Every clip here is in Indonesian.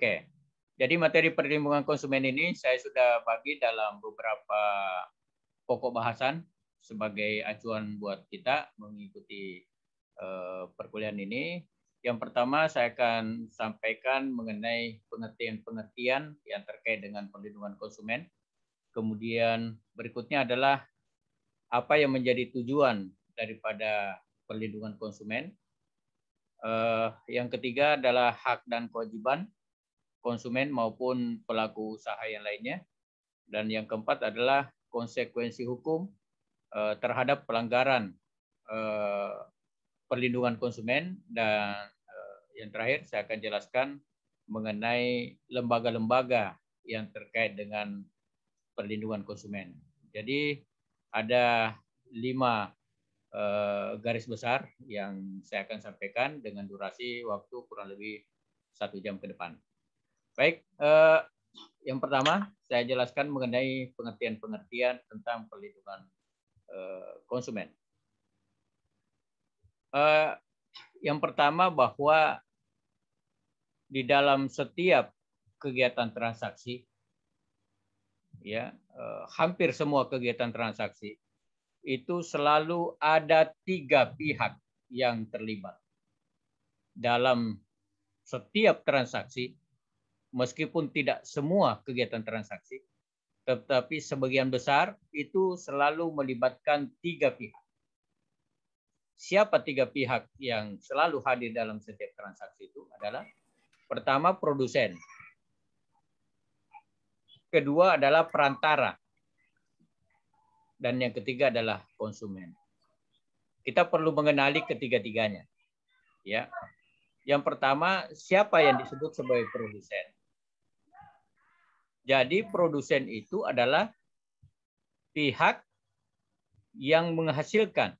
Oke. Jadi materi perlindungan konsumen ini saya sudah bagi dalam beberapa pokok bahasan sebagai acuan buat kita mengikuti eh, perkuliahan ini. Yang pertama saya akan sampaikan mengenai pengertian-pengertian yang terkait dengan perlindungan konsumen. Kemudian berikutnya adalah apa yang menjadi tujuan daripada perlindungan konsumen. Eh, yang ketiga adalah hak dan kewajiban konsumen maupun pelaku usaha yang lainnya. Dan yang keempat adalah konsekuensi hukum uh, terhadap pelanggaran uh, perlindungan konsumen dan uh, yang terakhir saya akan jelaskan mengenai lembaga-lembaga yang terkait dengan perlindungan konsumen. Jadi ada lima garis besar yang saya akan sampaikan dengan durasi waktu kurang lebih satu jam ke depan. Baik, eh, yang pertama saya jelaskan mengenai pengertian-pengertian tentang perlindungan eh, konsumen. Eh, yang pertama bahwa di dalam setiap kegiatan transaksi, ya eh, hampir semua kegiatan transaksi itu selalu ada tiga pihak yang terlibat dalam setiap transaksi meskipun tidak semua kegiatan transaksi, tetapi sebagian besar itu selalu melibatkan tiga pihak. Siapa tiga pihak yang selalu hadir dalam setiap transaksi itu adalah pertama produsen, kedua adalah perantara, dan yang ketiga adalah konsumen. Kita perlu mengenali ketiga-tiganya. Ya. Yang pertama, siapa yang disebut sebagai produsen? Jadi produsen itu adalah pihak yang menghasilkan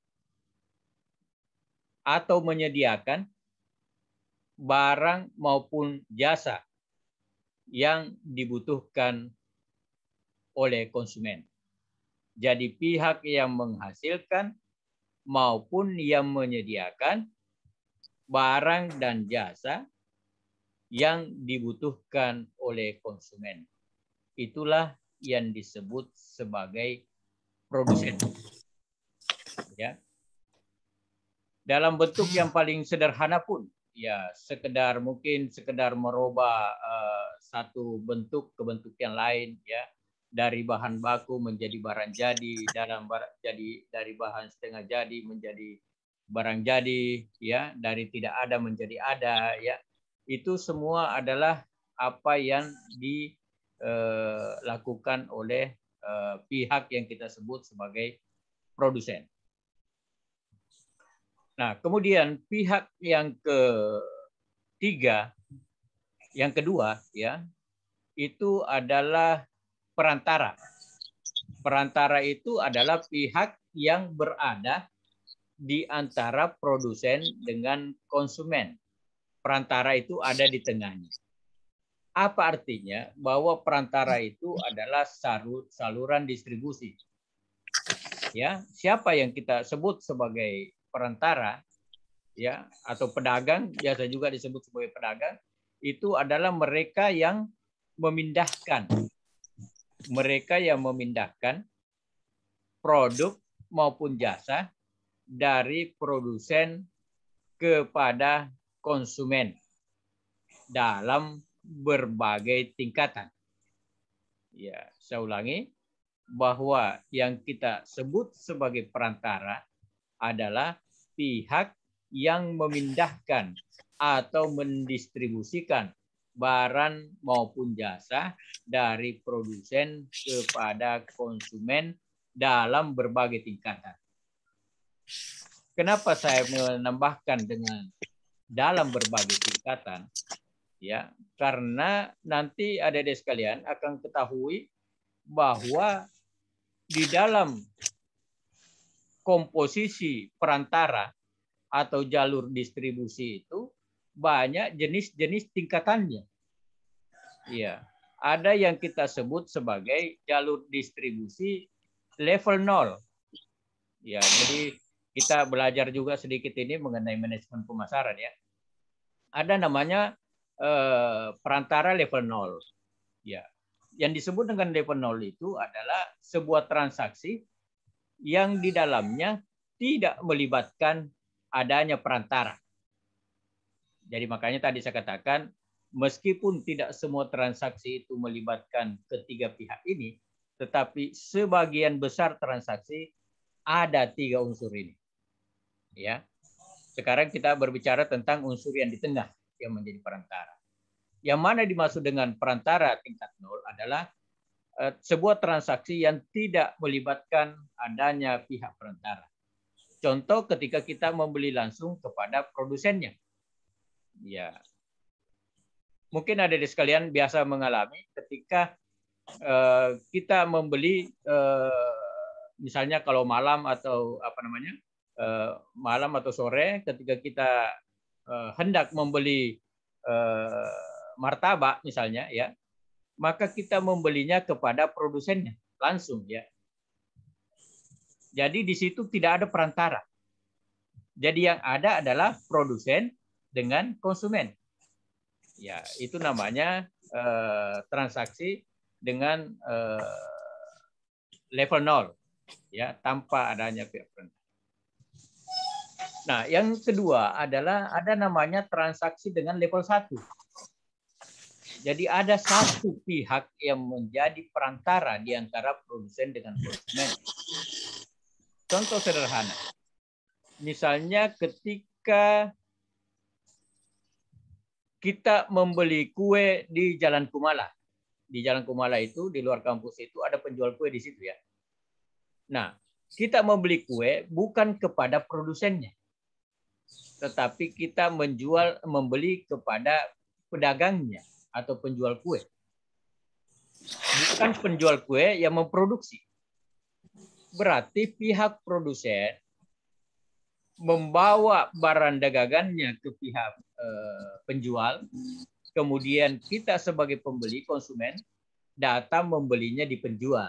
atau menyediakan barang maupun jasa yang dibutuhkan oleh konsumen. Jadi pihak yang menghasilkan maupun yang menyediakan barang dan jasa yang dibutuhkan oleh konsumen itulah yang disebut sebagai produsen. Ya. Dalam bentuk yang paling sederhana pun, ya sekedar mungkin sekedar merubah uh, satu bentuk ke bentuk yang lain, ya dari bahan baku menjadi barang jadi, dalam barang jadi dari bahan setengah jadi menjadi barang jadi, ya dari tidak ada menjadi ada, ya itu semua adalah apa yang di dilakukan eh, oleh eh, pihak yang kita sebut sebagai produsen. Nah, kemudian pihak yang ketiga, yang kedua ya, itu adalah perantara. Perantara itu adalah pihak yang berada di antara produsen dengan konsumen. Perantara itu ada di tengahnya. Apa artinya bahwa perantara hmm. itu adalah saluran distribusi? Ya, siapa yang kita sebut sebagai perantara ya atau pedagang biasa juga disebut sebagai pedagang itu adalah mereka yang memindahkan mereka yang memindahkan produk maupun jasa dari produsen kepada konsumen dalam berbagai tingkatan. Ya, saya ulangi bahwa yang kita sebut sebagai perantara adalah pihak yang memindahkan atau mendistribusikan barang maupun jasa dari produsen kepada konsumen dalam berbagai tingkatan. Kenapa saya menambahkan dengan dalam berbagai tingkatan? ya karena nanti ada di sekalian akan ketahui bahwa di dalam komposisi perantara atau jalur distribusi itu banyak jenis-jenis tingkatannya. Ya, ada yang kita sebut sebagai jalur distribusi level nol. Ya, jadi kita belajar juga sedikit ini mengenai manajemen pemasaran ya. Ada namanya Eh, perantara level 0. Ya. Yang disebut dengan level 0 itu adalah sebuah transaksi yang di dalamnya tidak melibatkan adanya perantara. Jadi makanya tadi saya katakan meskipun tidak semua transaksi itu melibatkan ketiga pihak ini, tetapi sebagian besar transaksi ada tiga unsur ini. Ya. Sekarang kita berbicara tentang unsur yang di tengah yang menjadi perantara. Yang mana dimaksud dengan perantara tingkat nol adalah eh, sebuah transaksi yang tidak melibatkan adanya pihak perantara. Contoh ketika kita membeli langsung kepada produsennya. Ya. Mungkin ada di sekalian biasa mengalami ketika eh, kita membeli eh, misalnya kalau malam atau apa namanya? malam atau sore ketika kita uh, hendak membeli uh, martabak misalnya ya, maka kita membelinya kepada produsennya langsung ya. Jadi di situ tidak ada perantara. Jadi yang ada adalah produsen dengan konsumen. Ya, itu namanya uh, transaksi dengan uh, level nol ya tanpa adanya pihak perantara. Nah, yang kedua adalah ada namanya transaksi dengan level 1. Jadi ada satu pihak yang menjadi perantara di antara produsen dengan konsumen. Contoh sederhana. Misalnya ketika kita membeli kue di Jalan Kumala. Di Jalan Kumala itu, di luar kampus itu ada penjual kue di situ ya. Nah, kita membeli kue bukan kepada produsennya tetapi kita menjual membeli kepada pedagangnya atau penjual kue. Bukan penjual kue yang memproduksi. Berarti pihak produsen membawa barang dagangannya ke pihak eh, penjual, kemudian kita sebagai pembeli konsumen datang membelinya di penjual.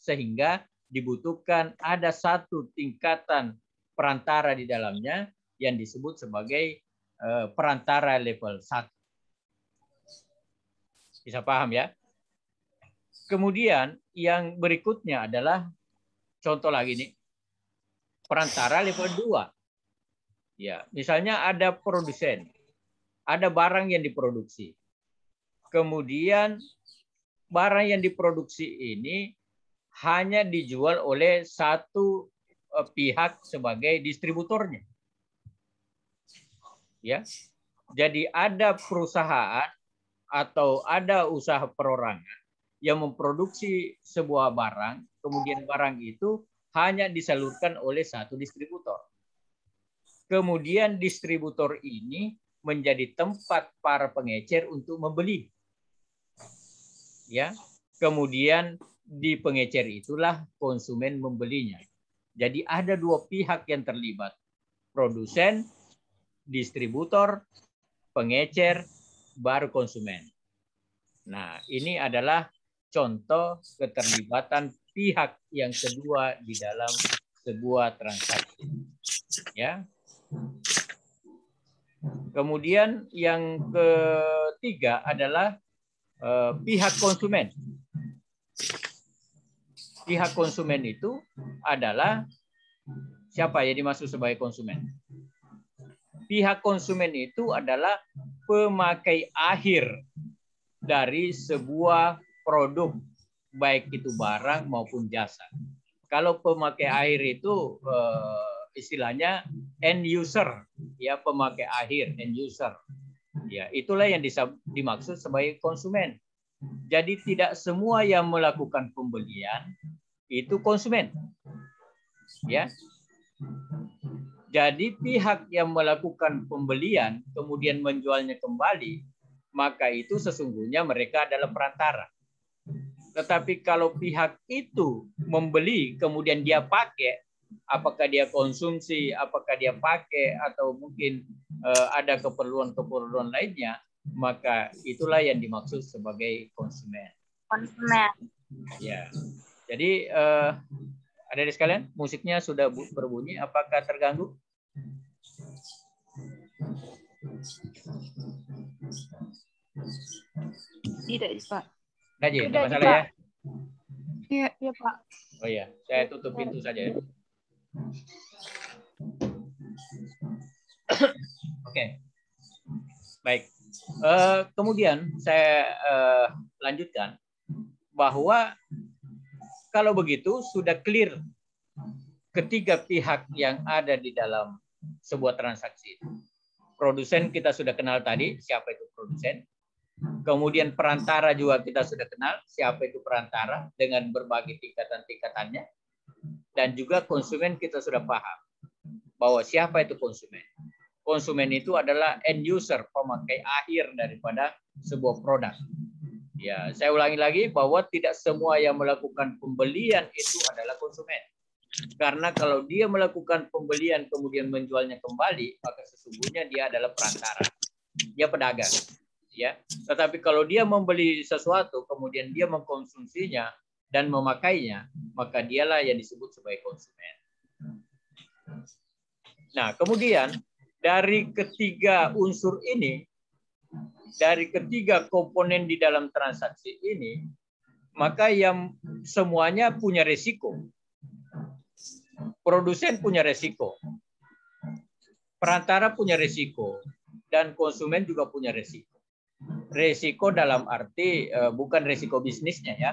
Sehingga dibutuhkan ada satu tingkatan perantara di dalamnya yang disebut sebagai uh, perantara level 1. Bisa paham ya? Kemudian yang berikutnya adalah contoh lagi nih. Perantara level 2. Ya, misalnya ada produsen. Ada barang yang diproduksi. Kemudian barang yang diproduksi ini hanya dijual oleh satu eh, pihak sebagai distributornya ya. Jadi ada perusahaan atau ada usaha perorangan yang memproduksi sebuah barang, kemudian barang itu hanya disalurkan oleh satu distributor. Kemudian distributor ini menjadi tempat para pengecer untuk membeli. Ya. Kemudian di pengecer itulah konsumen membelinya. Jadi ada dua pihak yang terlibat. Produsen distributor, pengecer, baru konsumen. Nah, ini adalah contoh keterlibatan pihak yang kedua di dalam sebuah transaksi. Ya. Kemudian yang ketiga adalah eh, pihak konsumen. Pihak konsumen itu adalah siapa yang dimaksud sebagai konsumen? pihak konsumen itu adalah pemakai akhir dari sebuah produk baik itu barang maupun jasa. Kalau pemakai akhir itu eh, istilahnya end user ya pemakai akhir end user. Ya, itulah yang dimaksud sebagai konsumen. Jadi tidak semua yang melakukan pembelian itu konsumen. Ya. Jadi pihak yang melakukan pembelian kemudian menjualnya kembali, maka itu sesungguhnya mereka adalah perantara. Tetapi kalau pihak itu membeli kemudian dia pakai, apakah dia konsumsi, apakah dia pakai atau mungkin eh, ada keperluan-keperluan lainnya, maka itulah yang dimaksud sebagai konsumen. Konsumen. Ya. Jadi eh, ada di sekalian? Hmm. Musiknya sudah berbunyi, apakah terganggu? Tidak, Pak. Tidak ya tidak masalah ya? Iya, iya, Pak. Oh iya, saya tutup pintu saja ya. Oke. Okay. Baik. Uh, kemudian saya uh, lanjutkan bahwa kalau begitu sudah clear ketiga pihak yang ada di dalam sebuah transaksi Produsen kita sudah kenal tadi, siapa itu produsen. Kemudian perantara juga kita sudah kenal, siapa itu perantara dengan berbagai tingkatan-tingkatannya. Dan juga konsumen kita sudah paham bahwa siapa itu konsumen. Konsumen itu adalah end user, pemakai akhir daripada sebuah produk Ya, saya ulangi lagi bahwa tidak semua yang melakukan pembelian itu adalah konsumen. Karena kalau dia melakukan pembelian kemudian menjualnya kembali, maka sesungguhnya dia adalah perantara. Dia pedagang, ya. Tetapi kalau dia membeli sesuatu kemudian dia mengkonsumsinya dan memakainya, maka dialah yang disebut sebagai konsumen. Nah, kemudian dari ketiga unsur ini dari ketiga komponen di dalam transaksi ini, maka yang semuanya punya resiko. Produsen punya resiko, perantara punya resiko, dan konsumen juga punya resiko. Resiko dalam arti eh, bukan resiko bisnisnya ya,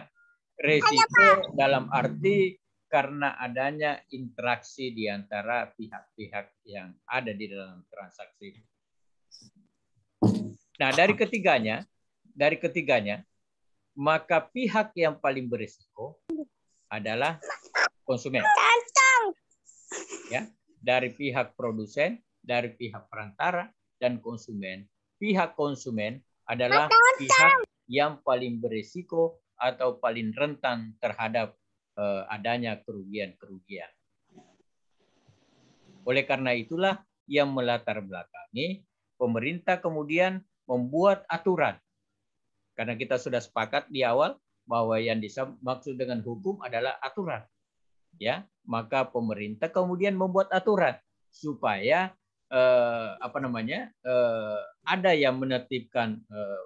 resiko dalam arti karena adanya interaksi di antara pihak-pihak yang ada di dalam transaksi. Nah, dari ketiganya, dari ketiganya, maka pihak yang paling berisiko adalah konsumen. Ya, dari pihak produsen, dari pihak perantara dan konsumen. Pihak konsumen adalah pihak yang paling berisiko atau paling rentan terhadap eh, adanya kerugian-kerugian. Oleh karena itulah yang melatar belakangi pemerintah kemudian membuat aturan. Karena kita sudah sepakat di awal bahwa yang dimaksud dengan hukum adalah aturan. Ya, maka pemerintah kemudian membuat aturan supaya eh, apa namanya? Eh, ada yang menertibkan eh,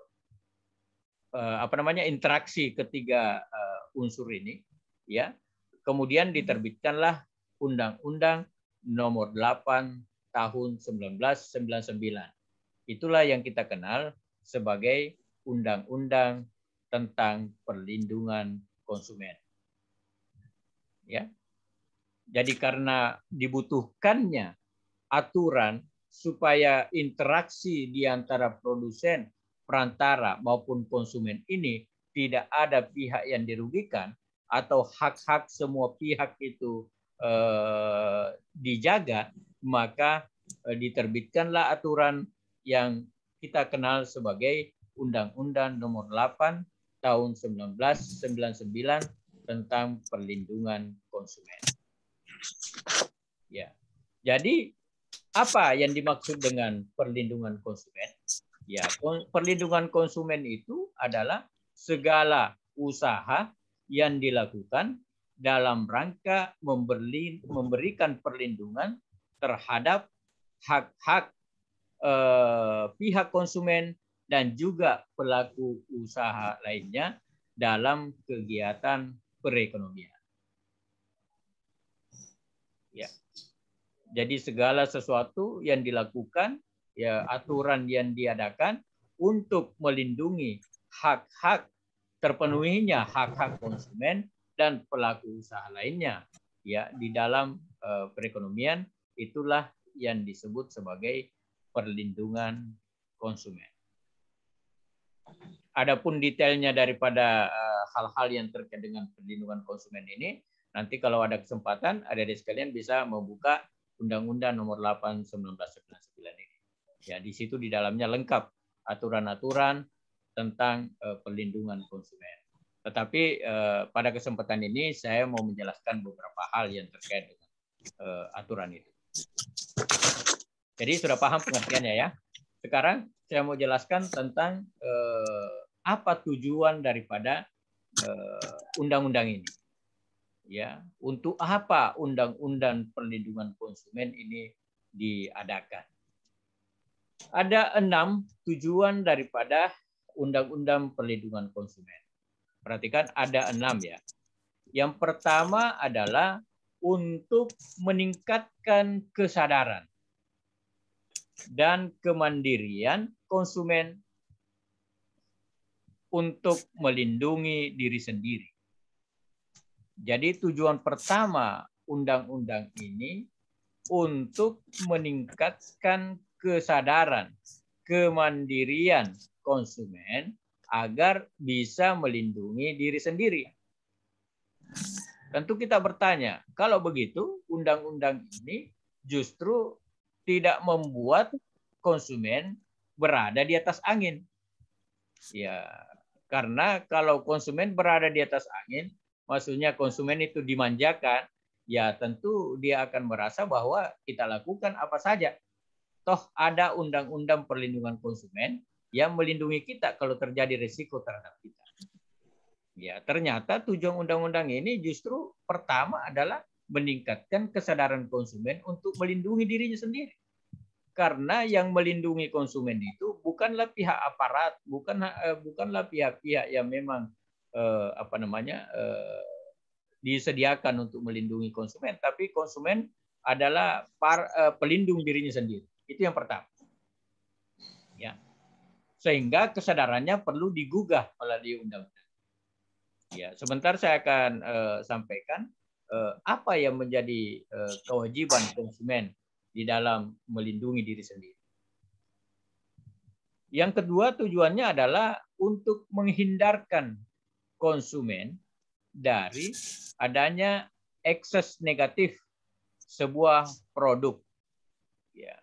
eh, apa namanya? interaksi ketiga eh, unsur ini, ya. Kemudian diterbitkanlah Undang-Undang Nomor 8 Tahun 1999 Itulah yang kita kenal sebagai undang-undang tentang perlindungan konsumen. Ya. Jadi karena dibutuhkannya aturan supaya interaksi di antara produsen, perantara maupun konsumen ini tidak ada pihak yang dirugikan atau hak-hak semua pihak itu eh, dijaga, maka eh, diterbitkanlah aturan yang kita kenal sebagai Undang-Undang Nomor 8 Tahun 1999 tentang perlindungan konsumen. Ya. Jadi apa yang dimaksud dengan perlindungan konsumen? Ya, perlindungan konsumen itu adalah segala usaha yang dilakukan dalam rangka memberi, memberikan perlindungan terhadap hak-hak Eh, pihak konsumen dan juga pelaku usaha lainnya dalam kegiatan perekonomian. Ya. Jadi segala sesuatu yang dilakukan, ya aturan yang diadakan untuk melindungi hak-hak terpenuhinya hak-hak konsumen dan pelaku usaha lainnya ya di dalam uh, perekonomian itulah yang disebut sebagai perlindungan konsumen. Adapun detailnya daripada eh, hal-hal yang terkait dengan perlindungan konsumen ini, nanti kalau ada kesempatan, ada di sekalian bisa membuka Undang-Undang Nomor 8 1999 ini. Ya, di situ di dalamnya lengkap aturan-aturan tentang eh, perlindungan konsumen. Tetapi eh, pada kesempatan ini saya mau menjelaskan beberapa hal yang terkait dengan aturan itu. Jadi sudah paham pengertiannya ya. Sekarang saya mau jelaskan tentang eh, apa tujuan daripada eh, undang-undang eh, ini. Ya, untuk apa undang-undang perlindungan konsumen ini diadakan? Ada enam tujuan daripada undang-undang perlindungan konsumen. Perhatikan ada enam ya. Yang pertama adalah untuk meningkatkan kesadaran dan kemandirian konsumen untuk melindungi diri sendiri. Jadi tujuan pertama undang-undang ini untuk meningkatkan kesadaran kemandirian konsumen agar bisa melindungi diri sendiri. Tentu kita bertanya, kalau begitu undang-undang ini justru tidak membuat konsumen berada di atas angin. Ya, karena kalau konsumen berada di atas angin, maksudnya konsumen itu dimanjakan, ya tentu dia akan merasa bahwa kita lakukan apa saja. Toh ada undang-undang perlindungan konsumen yang melindungi kita kalau terjadi risiko terhadap kita. Ya, ternyata tujuan undang-undang ini justru pertama adalah meningkatkan kesadaran konsumen untuk melindungi dirinya sendiri. Karena yang melindungi konsumen itu bukanlah pihak aparat, bukan eh, bukanlah pihak-pihak yang memang eh, apa namanya eh, disediakan untuk melindungi konsumen, tapi konsumen adalah par, eh, pelindung dirinya sendiri. Itu yang pertama. Ya. Sehingga kesadarannya perlu digugah melalui undang-undang. Ya, sebentar saya akan eh, sampaikan Eh, apa yang menjadi eh, kewajiban konsumen di dalam melindungi diri sendiri. Yang kedua tujuannya adalah untuk menghindarkan konsumen dari adanya ekses negatif sebuah produk. Ya.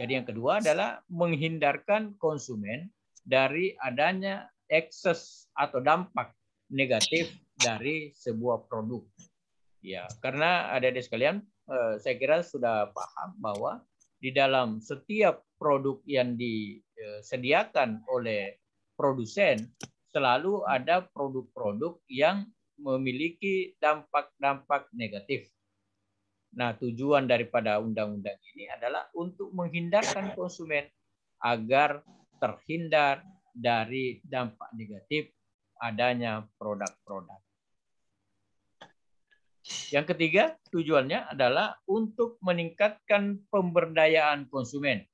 Jadi yang kedua adalah menghindarkan konsumen dari adanya ekses atau dampak negatif dari sebuah produk. Ya, karena ada di sekalian eh, saya kira sudah paham bahwa di dalam setiap produk yang disediakan eh, oleh produsen selalu ada produk-produk yang memiliki dampak-dampak negatif. Nah, tujuan daripada undang-undang ini adalah untuk menghindarkan konsumen agar terhindar dari dampak negatif adanya produk-produk yang ketiga, tujuannya adalah untuk meningkatkan pemberdayaan konsumen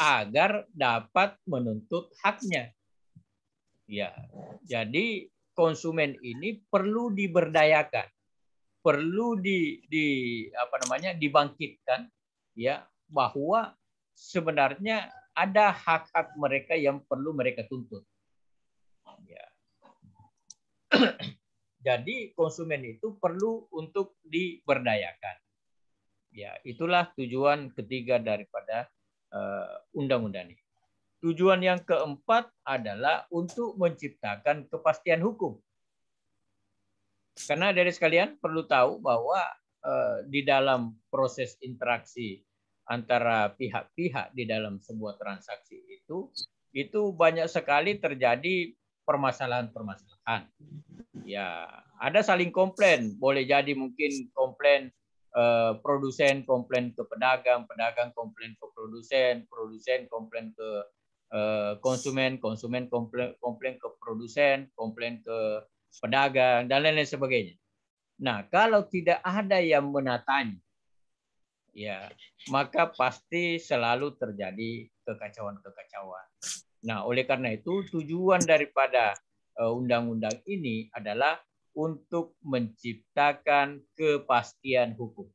agar dapat menuntut haknya. Ya. Jadi konsumen ini perlu diberdayakan, perlu di, di apa namanya? dibangkitkan ya bahwa sebenarnya ada hak-hak mereka yang perlu mereka tuntut. Ya. Jadi konsumen itu perlu untuk diberdayakan. Ya, itulah tujuan ketiga daripada eh, undang-undang ini. Tujuan yang keempat adalah untuk menciptakan kepastian hukum. Karena dari sekalian perlu tahu bahwa eh, di dalam proses interaksi antara pihak-pihak di dalam sebuah transaksi itu itu banyak sekali terjadi permasalahan-permasalahan. Ya, ada saling komplain. Boleh jadi mungkin komplain eh, produsen komplain ke pedagang, pedagang komplain ke produsen, produsen komplain ke eh, konsumen, konsumen komplain, komplain ke produsen, komplain ke pedagang dan lain-lain sebagainya. Nah, kalau tidak ada yang menatanya, ya maka pasti selalu terjadi kekacauan-kekacauan. Nah, oleh karena itu tujuan daripada eh, undang-undang ini adalah untuk menciptakan kepastian hukum.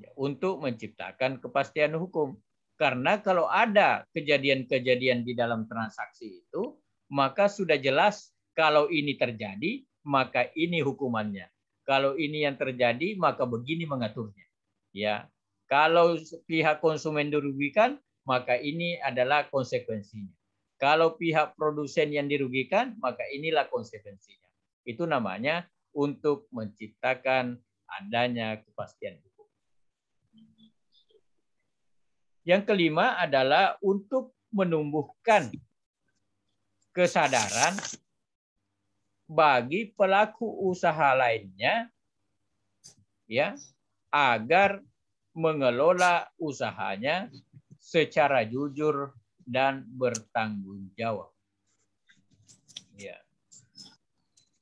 Ya, untuk menciptakan kepastian hukum. Karena kalau ada kejadian-kejadian di dalam transaksi itu, maka sudah jelas kalau ini terjadi, maka ini hukumannya. Kalau ini yang terjadi, maka begini mengaturnya. Ya, kalau pihak konsumen dirugikan, maka ini adalah konsekuensinya. Kalau pihak produsen yang dirugikan, maka inilah konsekuensinya. Itu namanya untuk menciptakan adanya kepastian hukum. Yang kelima adalah untuk menumbuhkan kesadaran bagi pelaku usaha lainnya ya agar mengelola usahanya secara jujur dan bertanggung jawab. Ya.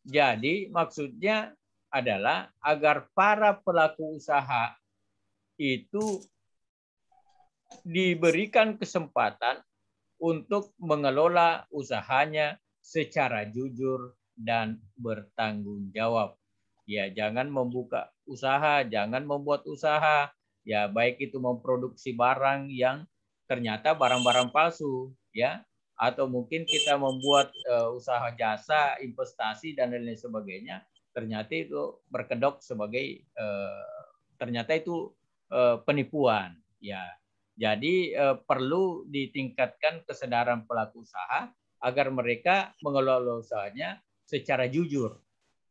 Jadi maksudnya adalah agar para pelaku usaha itu diberikan kesempatan untuk mengelola usahanya secara jujur dan bertanggung jawab. Ya, jangan membuka usaha, jangan membuat usaha ya baik itu memproduksi barang yang ternyata barang-barang palsu ya atau mungkin kita membuat uh, usaha jasa investasi dan lain-lain sebagainya ternyata itu berkedok sebagai uh, ternyata itu uh, penipuan ya jadi uh, perlu ditingkatkan kesadaran pelaku usaha agar mereka mengelola usahanya secara jujur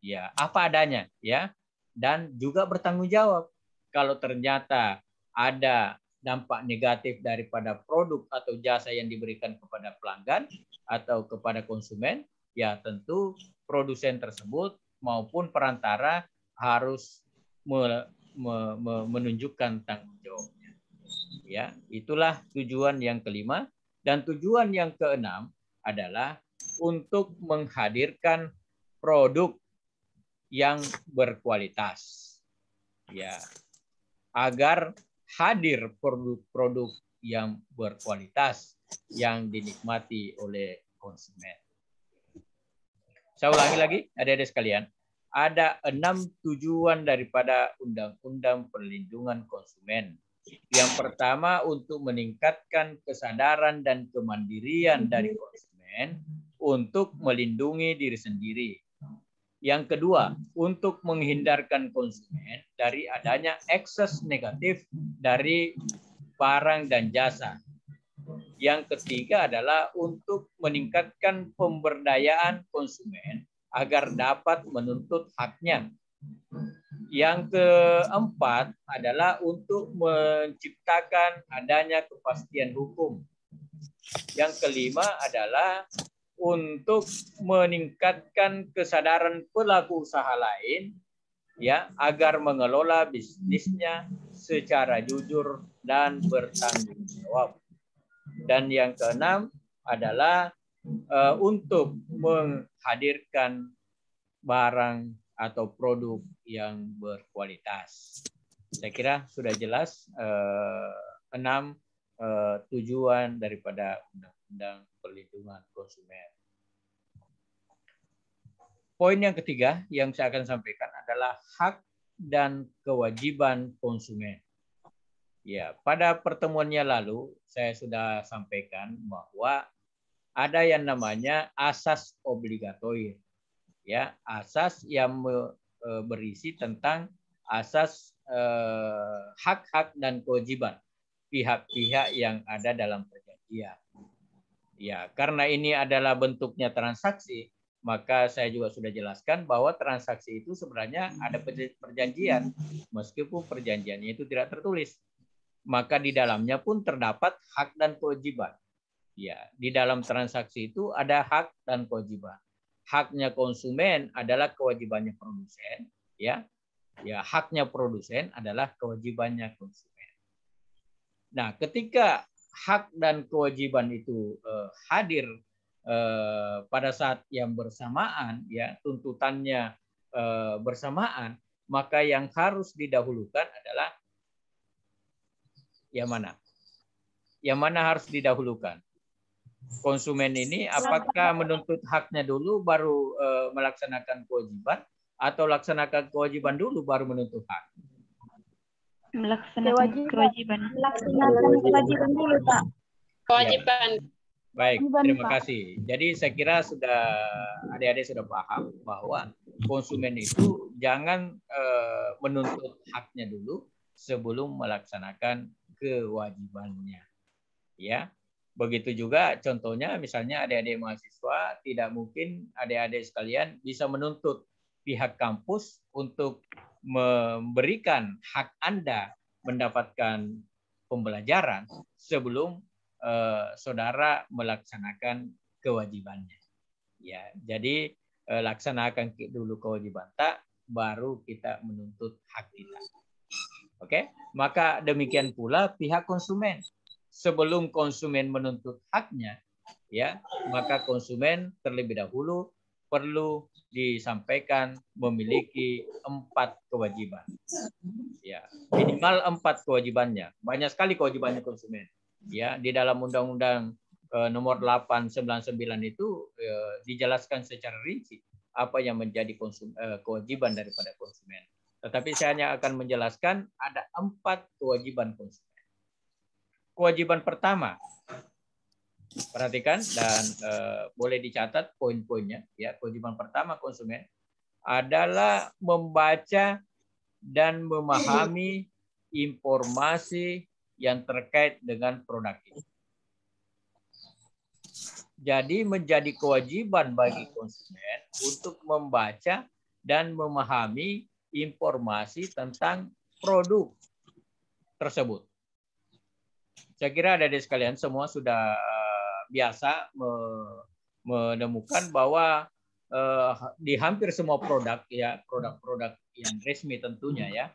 ya apa adanya ya dan juga bertanggung jawab kalau ternyata ada dampak negatif daripada produk atau jasa yang diberikan kepada pelanggan atau kepada konsumen, ya tentu produsen tersebut maupun perantara harus me, me, me, menunjukkan tanggung jawabnya. Ya, itulah tujuan yang kelima dan tujuan yang keenam adalah untuk menghadirkan produk yang berkualitas. Ya, agar hadir produk-produk yang berkualitas yang dinikmati oleh konsumen. Saya ulangi lagi, adik ada sekalian. Ada enam tujuan daripada Undang-Undang Perlindungan Konsumen. Yang pertama untuk meningkatkan kesadaran dan kemandirian dari konsumen untuk melindungi diri sendiri yang kedua, untuk menghindarkan konsumen dari adanya ekses negatif dari barang dan jasa. Yang ketiga adalah untuk meningkatkan pemberdayaan konsumen agar dapat menuntut haknya. Yang keempat adalah untuk menciptakan adanya kepastian hukum. Yang kelima adalah untuk meningkatkan kesadaran pelaku usaha lain ya agar mengelola bisnisnya secara jujur dan bertanggung jawab. Dan yang keenam adalah uh, untuk menghadirkan barang atau produk yang berkualitas. Saya kira sudah jelas uh, enam uh, tujuan daripada undang-undang perlindungan konsumen. Poin yang ketiga yang saya akan sampaikan adalah hak dan kewajiban konsumen. Ya, pada pertemuannya lalu saya sudah sampaikan bahwa ada yang namanya asas obligatoir. Ya, asas yang e, berisi tentang asas e, hak-hak eh, dan kewajiban pihak-pihak yang ada dalam perjanjian. Ya, karena ini adalah bentuknya transaksi, maka saya juga sudah jelaskan bahwa transaksi itu sebenarnya ada perjanjian, meskipun perjanjiannya itu tidak tertulis. Maka di dalamnya pun terdapat hak dan kewajiban. Ya, di dalam transaksi itu ada hak dan kewajiban. Haknya konsumen adalah kewajibannya produsen, ya. Ya, haknya produsen adalah kewajibannya konsumen. Nah, ketika hak dan kewajiban itu eh, hadir eh, pada saat yang bersamaan, ya tuntutannya eh, bersamaan, maka yang harus didahulukan adalah yang mana? Yang mana harus didahulukan? Konsumen ini apakah menuntut haknya dulu baru eh, melaksanakan kewajiban atau laksanakan kewajiban dulu baru menuntut hak? Melaksanakan kewajiban. Melaksanakan kewajiban dulu, Pak. Kewajiban. Ya. Baik, terima kasih. Jadi saya kira sudah adik-adik sudah paham bahwa konsumen itu jangan uh, menuntut haknya dulu sebelum melaksanakan kewajibannya. Ya. Begitu juga contohnya misalnya adik-adik mahasiswa tidak mungkin adik-adik sekalian bisa menuntut pihak kampus untuk memberikan hak Anda mendapatkan pembelajaran sebelum eh, saudara melaksanakan kewajibannya. Ya, jadi eh, laksanakan dulu kewajiban tak baru kita menuntut hak kita. Oke, maka demikian pula pihak konsumen. Sebelum konsumen menuntut haknya, ya, maka konsumen terlebih dahulu perlu disampaikan memiliki empat kewajiban. Ya, minimal empat kewajibannya. Banyak sekali kewajibannya konsumen. Ya, di dalam Undang-Undang eh, nomor 899 itu eh, dijelaskan secara rinci apa yang menjadi eh, kewajiban daripada konsumen. Tetapi saya hanya akan menjelaskan ada empat kewajiban konsumen. Kewajiban pertama Perhatikan dan eh, boleh dicatat poin-poinnya. Ya, kewajiban pertama konsumen adalah membaca dan memahami informasi yang terkait dengan produk itu. Jadi menjadi kewajiban bagi konsumen untuk membaca dan memahami informasi tentang produk tersebut. Saya kira ada di sekalian semua sudah biasa menemukan bahwa eh, di hampir semua produk ya produk-produk yang resmi tentunya ya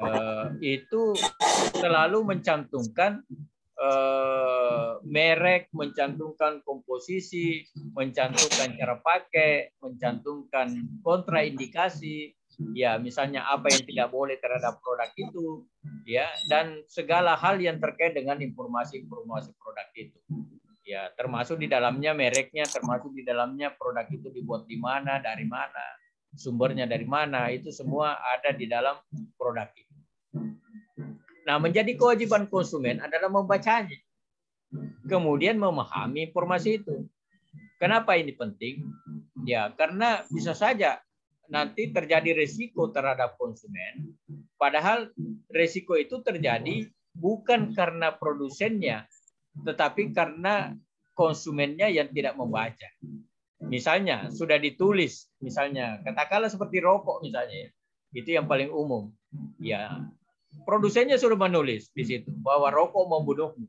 eh, itu selalu mencantumkan eh, merek, mencantumkan komposisi, mencantumkan cara pakai, mencantumkan kontraindikasi, ya misalnya apa yang tidak boleh terhadap produk itu ya dan segala hal yang terkait dengan informasi-informasi produk itu ya termasuk di dalamnya mereknya termasuk di dalamnya produk itu dibuat di mana dari mana sumbernya dari mana itu semua ada di dalam produk itu nah menjadi kewajiban konsumen adalah membacanya kemudian memahami informasi itu kenapa ini penting ya karena bisa saja nanti terjadi resiko terhadap konsumen padahal resiko itu terjadi bukan karena produsennya tetapi hmm. karena konsumennya yang tidak membaca. Misalnya sudah ditulis, misalnya katakanlah seperti rokok misalnya, ya. itu yang paling umum. Ya, produsennya sudah menulis di situ bahwa rokok membunuhmu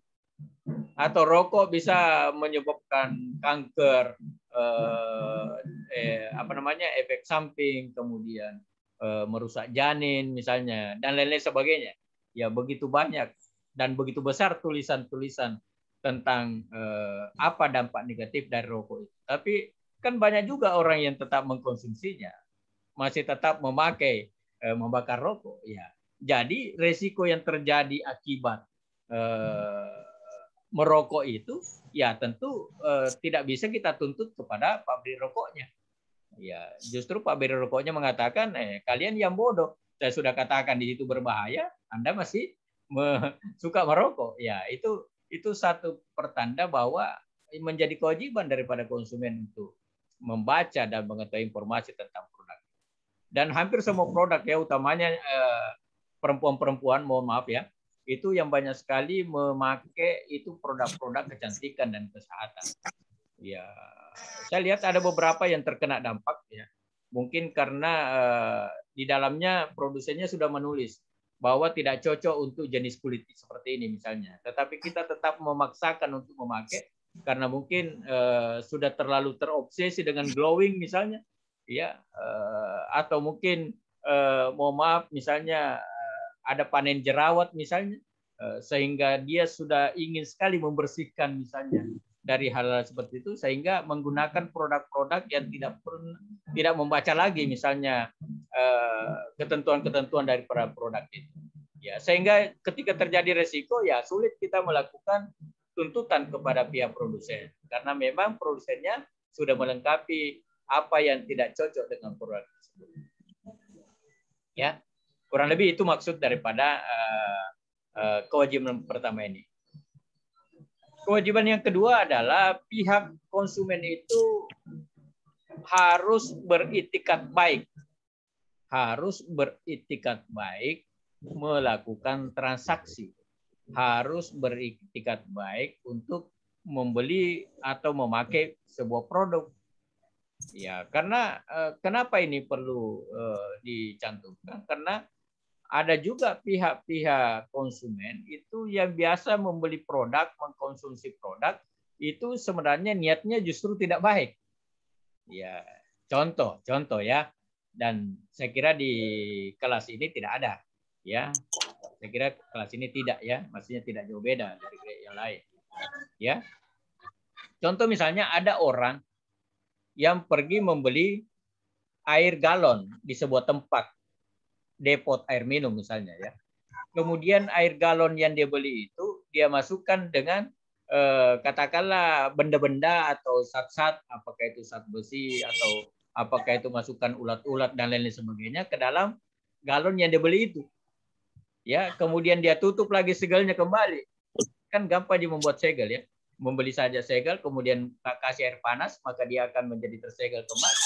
atau rokok bisa menyebabkan kanker, eh, eh, apa namanya efek samping, kemudian eh, merusak janin misalnya dan lain-lain sebagainya. Ya begitu banyak dan begitu besar tulisan-tulisan tentang eh, apa dampak negatif dari rokok itu. Tapi kan banyak juga orang yang tetap mengkonsumsinya, masih tetap memakai eh, membakar rokok, ya. Jadi resiko yang terjadi akibat eh, merokok itu, ya tentu eh, tidak bisa kita tuntut kepada pabrik rokoknya. Ya, justru pabrik rokoknya mengatakan, eh kalian yang bodoh, saya sudah katakan di situ berbahaya, Anda masih suka merokok. Ya, itu itu satu pertanda bahwa menjadi kewajiban daripada konsumen untuk membaca dan mengetahui informasi tentang produk. Dan hampir semua hmm. produk ya, utamanya eh, perempuan-perempuan, mohon maaf ya, itu yang banyak sekali memakai itu produk-produk kecantikan dan kesehatan. Ya, saya lihat ada beberapa yang terkena dampak ya. Mungkin karena eh, di dalamnya produsennya sudah menulis bahwa tidak cocok untuk jenis kulit seperti ini misalnya. Tetapi kita tetap memaksakan untuk memakai karena mungkin uh, sudah terlalu terobsesi dengan glowing misalnya, ya uh, atau mungkin uh, mohon maaf misalnya uh, ada panen jerawat misalnya uh, sehingga dia sudah ingin sekali membersihkan misalnya dari hal-hal seperti itu sehingga menggunakan produk-produk yang tidak pun tidak membaca lagi misalnya eh, ketentuan-ketentuan dari para produk itu ya sehingga ketika terjadi resiko ya sulit kita melakukan tuntutan kepada pihak produsen karena memang produsennya sudah melengkapi apa yang tidak cocok dengan produk tersebut ya kurang lebih itu maksud daripada uh, uh, kewajiban pertama ini kewajiban yang kedua adalah pihak konsumen itu harus beritikat baik. Harus beritikat baik melakukan transaksi. Harus beritikat baik untuk membeli atau memakai sebuah produk. Ya, karena eh, kenapa ini perlu eh, dicantumkan? Karena ada juga pihak-pihak konsumen itu yang biasa membeli produk, mengkonsumsi produk itu sebenarnya niatnya justru tidak baik. Ya, contoh, contoh ya. Dan saya kira di kelas ini tidak ada, ya. Saya kira kelas ini tidak ya, maksudnya tidak jauh beda dari yang lain. Ya. Contoh misalnya ada orang yang pergi membeli air galon di sebuah tempat depot air minum misalnya ya. Kemudian air galon yang dia beli itu dia masukkan dengan eh, katakanlah benda-benda atau sat-sat, apakah itu sat besi atau apakah itu masukkan ulat-ulat dan lain-lain sebagainya ke dalam galon yang dia beli itu. Ya, kemudian dia tutup lagi segelnya kembali. Kan gampang dia membuat segel ya. Membeli saja segel, kemudian kasih air panas, maka dia akan menjadi tersegel kembali.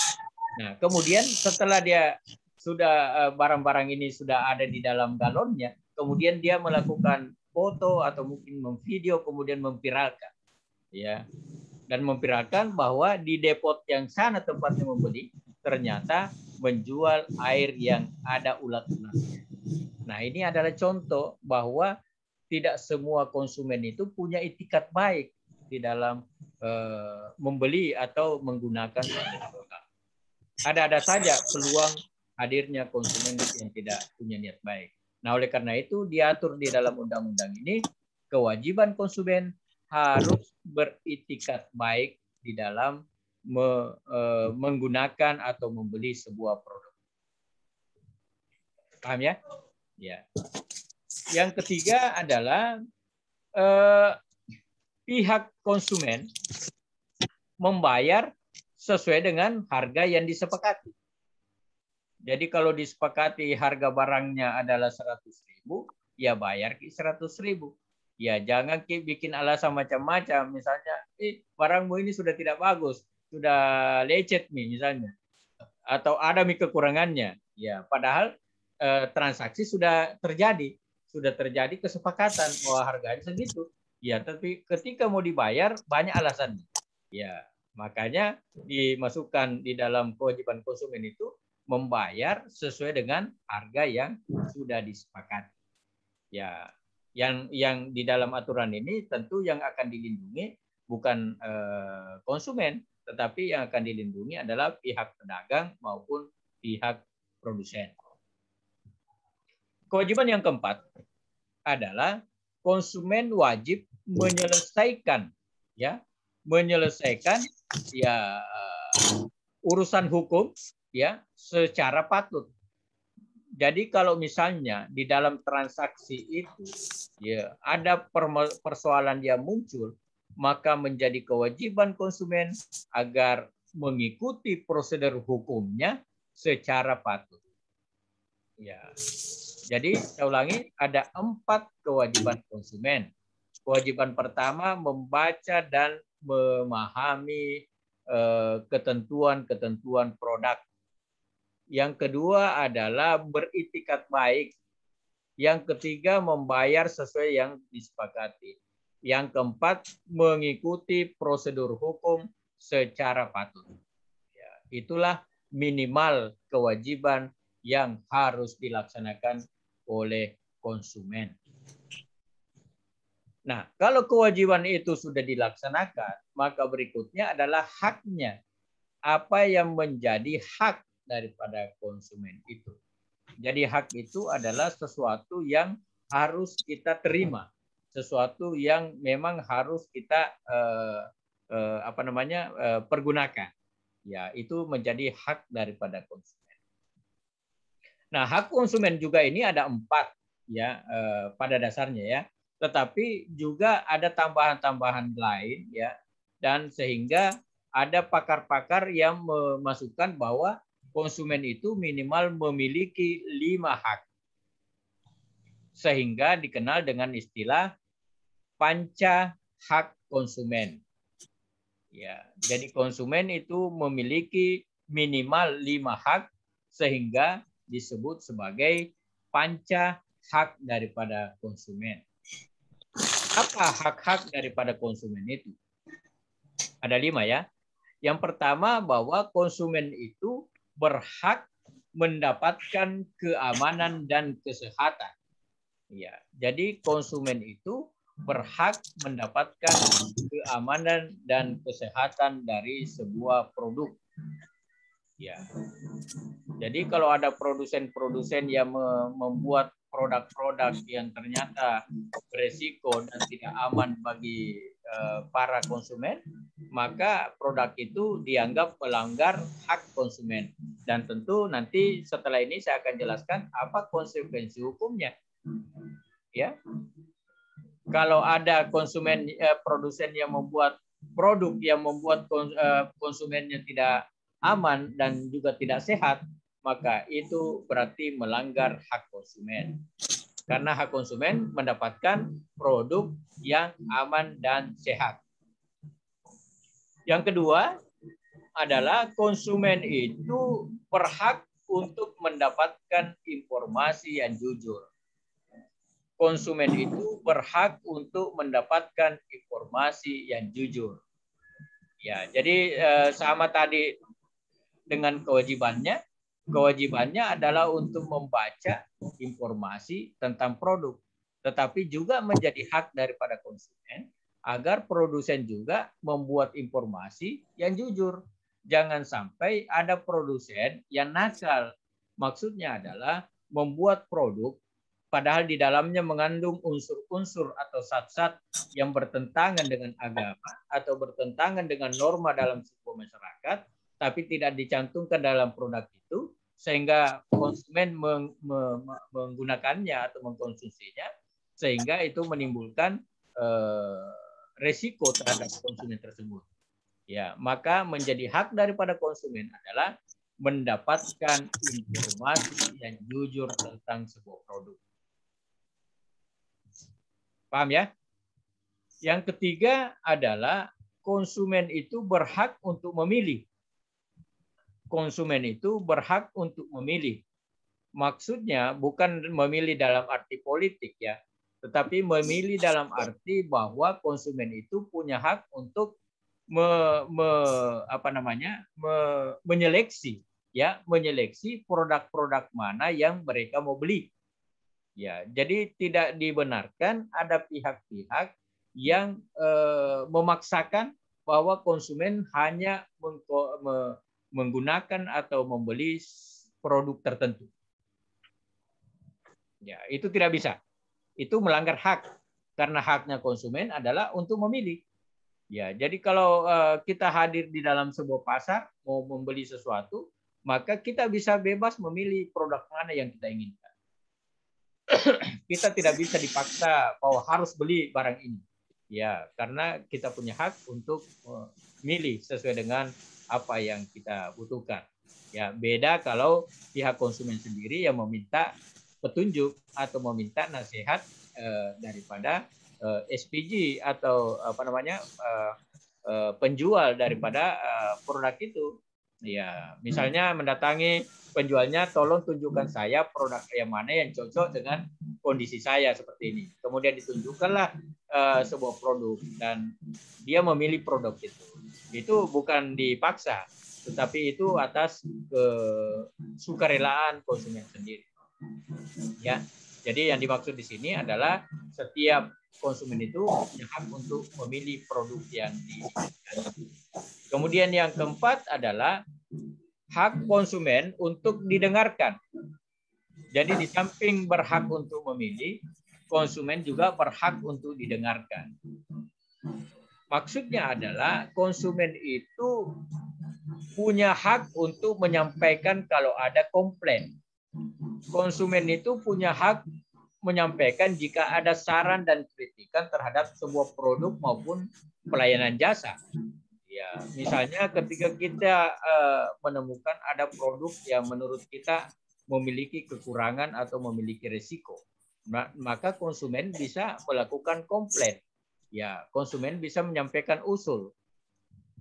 Nah, kemudian setelah dia sudah eh, barang-barang ini sudah ada di dalam galonnya, kemudian dia melakukan foto atau mungkin memvideo kemudian memviralkan. Ya. Dan memviralkan bahwa di depot yang sana tempatnya membeli ternyata menjual air yang ada ulat-ulatnya. Nah, ini adalah contoh bahwa tidak semua konsumen itu punya etikat baik di dalam eh, membeli atau menggunakan produk ada-ada saja peluang hadirnya konsumen yang tidak punya niat baik. Nah, oleh karena itu diatur di dalam undang-undang ini kewajiban konsumen harus beritikat baik di dalam me, e, menggunakan atau membeli sebuah produk. Paham ya? Ya. Yang ketiga adalah e, pihak konsumen membayar sesuai dengan harga yang disepakati. Jadi kalau disepakati harga barangnya adalah 100.000, ribu, ya bayar Ki 100.000. Ya jangan Ki bikin alasan macam-macam. Misalnya, eh, barangmu ini sudah tidak bagus, sudah lecet nih misalnya. Atau ada mi kekurangannya. Ya padahal eh, transaksi sudah terjadi. Sudah terjadi kesepakatan bahwa harganya segitu. Ya tapi ketika mau dibayar banyak alasan, Ya makanya dimasukkan di dalam kewajiban konsumen itu membayar sesuai dengan harga yang sudah disepakati. Ya, yang yang di dalam aturan ini tentu yang akan dilindungi bukan eh, konsumen, tetapi yang akan dilindungi adalah pihak pedagang maupun pihak produsen. Kewajiban yang keempat adalah konsumen wajib menyelesaikan ya menyelesaikan ya eh, urusan hukum ya secara patut. Jadi kalau misalnya di dalam transaksi itu ya ada persoalan yang muncul, maka menjadi kewajiban konsumen agar mengikuti prosedur hukumnya secara patut. Ya. Jadi saya ulangi ada empat kewajiban konsumen. Kewajiban pertama membaca dan memahami eh, ketentuan-ketentuan produk yang kedua adalah beritikat baik. Yang ketiga membayar sesuai yang disepakati. Yang keempat mengikuti prosedur hukum secara patut. Ya, itulah minimal kewajiban yang harus dilaksanakan oleh konsumen. Nah, kalau kewajiban itu sudah dilaksanakan, maka berikutnya adalah haknya. Apa yang menjadi hak daripada konsumen itu. Jadi hak itu adalah sesuatu yang harus kita terima, sesuatu yang memang harus kita eh, eh, apa namanya eh, pergunakan. Ya, itu menjadi hak daripada konsumen. Nah, hak konsumen juga ini ada empat ya eh, pada dasarnya ya, tetapi juga ada tambahan-tambahan lain ya, dan sehingga ada pakar-pakar yang memasukkan bahwa konsumen itu minimal memiliki lima hak. Sehingga dikenal dengan istilah panca hak konsumen. Ya, jadi konsumen itu memiliki minimal lima hak sehingga disebut sebagai panca hak daripada konsumen. Apa hak-hak daripada konsumen itu? Ada lima ya. Yang pertama bahwa konsumen itu berhak mendapatkan keamanan dan kesehatan. Ya, jadi konsumen itu berhak mendapatkan keamanan dan kesehatan dari sebuah produk. Ya. Jadi kalau ada produsen-produsen yang membuat produk-produk hmm. yang ternyata beresiko dan tidak aman bagi eh, para konsumen, maka produk itu dianggap melanggar hak konsumen. Dan tentu nanti setelah ini saya akan jelaskan apa konsekuensi hukumnya. Ya. Kalau ada konsumen eh, produsen yang membuat produk yang membuat eh, konsumennya tidak aman dan juga tidak sehat, maka itu berarti melanggar hak konsumen. Karena hak konsumen mendapatkan produk yang aman dan sehat. Yang kedua adalah konsumen itu berhak untuk mendapatkan informasi yang jujur. Konsumen itu berhak untuk mendapatkan informasi yang jujur. Ya, jadi eh, sama tadi dengan kewajibannya, kewajibannya adalah untuk membaca informasi tentang produk, tetapi juga menjadi hak daripada konsumen agar produsen juga membuat informasi yang jujur. Jangan sampai ada produsen yang nakal. Maksudnya adalah membuat produk padahal di dalamnya mengandung unsur-unsur atau sat-sat yang bertentangan dengan agama atau bertentangan dengan norma dalam sebuah masyarakat, tapi tidak dicantumkan dalam produk itu, sehingga konsumen meng, me, menggunakannya atau mengkonsumsinya sehingga itu menimbulkan eh, resiko terhadap konsumen tersebut. Ya, maka menjadi hak daripada konsumen adalah mendapatkan informasi yang jujur tentang sebuah produk. Paham ya? Yang ketiga adalah konsumen itu berhak untuk memilih konsumen itu berhak untuk memilih. Maksudnya bukan memilih dalam arti politik ya, tetapi memilih dalam arti bahwa konsumen itu punya hak untuk me, me, apa namanya me, menyeleksi ya menyeleksi produk-produk mana yang mereka mau beli ya jadi tidak dibenarkan ada pihak-pihak yang eh, memaksakan bahwa konsumen hanya menggunakan atau membeli produk tertentu. Ya, itu tidak bisa. Itu melanggar hak karena haknya konsumen adalah untuk memilih. Ya, jadi kalau eh, kita hadir di dalam sebuah pasar mau membeli sesuatu, maka kita bisa bebas memilih produk mana yang kita inginkan. kita tidak bisa dipaksa bahwa harus beli barang ini. Ya, karena kita punya hak untuk eh, milih sesuai dengan apa yang kita butuhkan. Ya, beda kalau pihak konsumen sendiri yang meminta petunjuk atau meminta nasihat eh, daripada eh, SPG atau apa namanya eh, eh, penjual daripada eh, produk itu. Ya, misalnya mendatangi penjualnya, tolong tunjukkan saya produk yang mana yang cocok dengan kondisi saya seperti ini. Kemudian ditunjukkanlah uh, sebuah produk dan dia memilih produk itu itu bukan dipaksa, tetapi itu atas ke sukarelaan konsumen sendiri. Ya, jadi yang dimaksud di sini adalah setiap konsumen itu punya hak untuk memilih produk yang diinginkan. Kemudian yang keempat adalah hak konsumen untuk didengarkan. Jadi di samping berhak untuk memilih, konsumen juga berhak untuk didengarkan. Maksudnya adalah konsumen itu punya hak untuk menyampaikan kalau ada komplain. Konsumen itu punya hak menyampaikan jika ada saran dan kritikan terhadap sebuah produk maupun pelayanan jasa. Ya, misalnya ketika kita uh, menemukan ada produk yang menurut kita memiliki kekurangan atau memiliki resiko, maka konsumen bisa melakukan komplain ya konsumen bisa menyampaikan usul.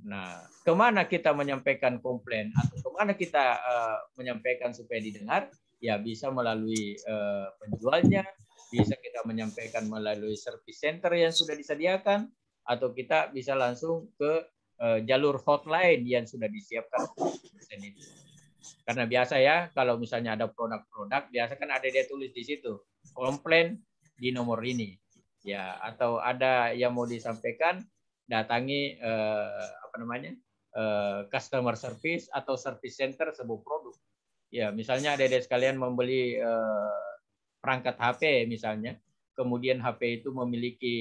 Nah, kemana kita menyampaikan komplain atau kemana kita uh, menyampaikan supaya didengar? Ya bisa melalui uh, penjualnya, bisa kita menyampaikan melalui service center yang sudah disediakan, atau kita bisa langsung ke uh, jalur hotline yang sudah disiapkan itu. Karena biasa ya, kalau misalnya ada produk-produk, biasa kan ada dia tulis di situ, komplain di nomor ini ya atau ada yang mau disampaikan datangi eh, apa namanya eh, customer service atau service center sebuah produk ya misalnya ada sekalian membeli eh, perangkat HP misalnya kemudian HP itu memiliki